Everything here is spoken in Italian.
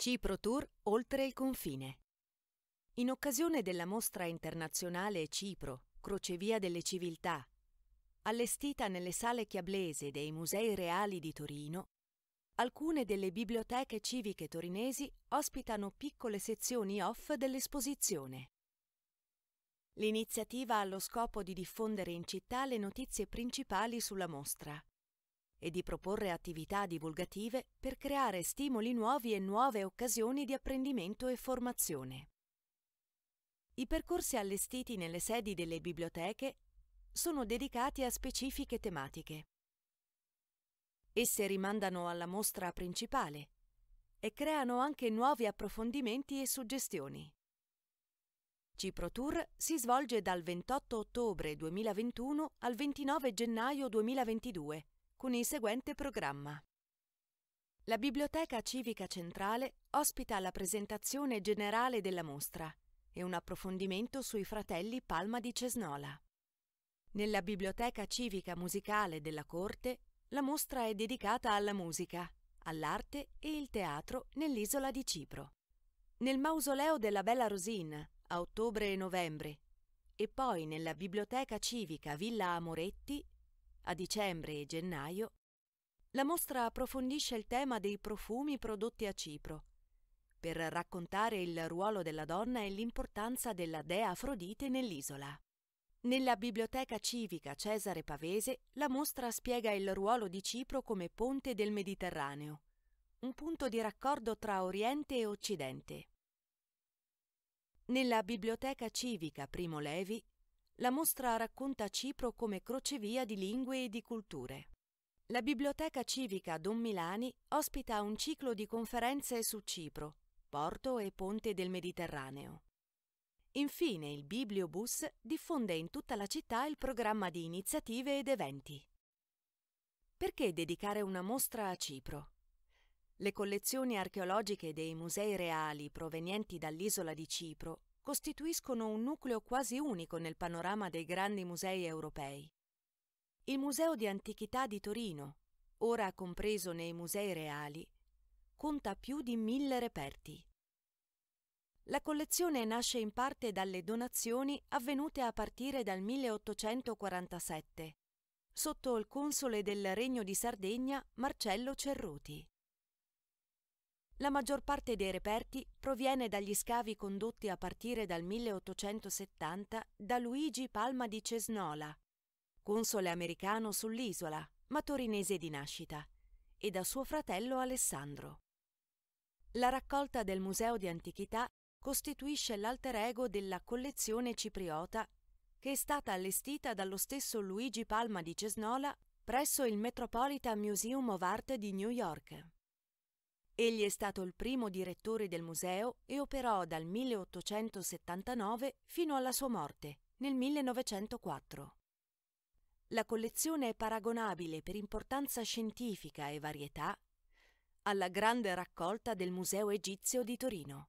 Cipro Tour oltre il confine. In occasione della mostra internazionale Cipro, Crocevia delle Civiltà, allestita nelle sale chiablese dei Musei Reali di Torino, alcune delle biblioteche civiche torinesi ospitano piccole sezioni off dell'esposizione. L'iniziativa ha lo scopo di diffondere in città le notizie principali sulla mostra e di proporre attività divulgative per creare stimoli nuovi e nuove occasioni di apprendimento e formazione. I percorsi allestiti nelle sedi delle biblioteche sono dedicati a specifiche tematiche. Esse rimandano alla mostra principale e creano anche nuovi approfondimenti e suggestioni. Ciprotour si svolge dal 28 ottobre 2021 al 29 gennaio 2022 con il seguente programma. La Biblioteca Civica Centrale ospita la presentazione generale della mostra e un approfondimento sui fratelli Palma di Cesnola. Nella Biblioteca Civica Musicale della Corte la mostra è dedicata alla musica, all'arte e il teatro nell'isola di Cipro. Nel mausoleo della Bella Rosina, a ottobre e novembre, e poi nella Biblioteca Civica Villa Amoretti a dicembre e gennaio, la mostra approfondisce il tema dei profumi prodotti a Cipro, per raccontare il ruolo della donna e l'importanza della dea Afrodite nell'isola. Nella biblioteca civica Cesare Pavese la mostra spiega il ruolo di Cipro come ponte del Mediterraneo, un punto di raccordo tra Oriente e Occidente. Nella biblioteca civica Primo Levi la mostra racconta Cipro come crocevia di lingue e di culture. La Biblioteca Civica Don Milani ospita un ciclo di conferenze su Cipro, porto e ponte del Mediterraneo. Infine il Bibliobus diffonde in tutta la città il programma di iniziative ed eventi. Perché dedicare una mostra a Cipro? Le collezioni archeologiche dei musei reali provenienti dall'isola di Cipro costituiscono un nucleo quasi unico nel panorama dei grandi musei europei. Il Museo di Antichità di Torino, ora compreso nei musei reali, conta più di mille reperti. La collezione nasce in parte dalle donazioni avvenute a partire dal 1847, sotto il console del Regno di Sardegna Marcello Cerruti. La maggior parte dei reperti proviene dagli scavi condotti a partire dal 1870 da Luigi Palma di Cesnola, console americano sull'isola, ma torinese di nascita, e da suo fratello Alessandro. La raccolta del Museo di Antichità costituisce l'alter ego della collezione cipriota che è stata allestita dallo stesso Luigi Palma di Cesnola presso il Metropolitan Museum of Art di New York. Egli è stato il primo direttore del museo e operò dal 1879 fino alla sua morte nel 1904. La collezione è paragonabile per importanza scientifica e varietà alla grande raccolta del Museo Egizio di Torino.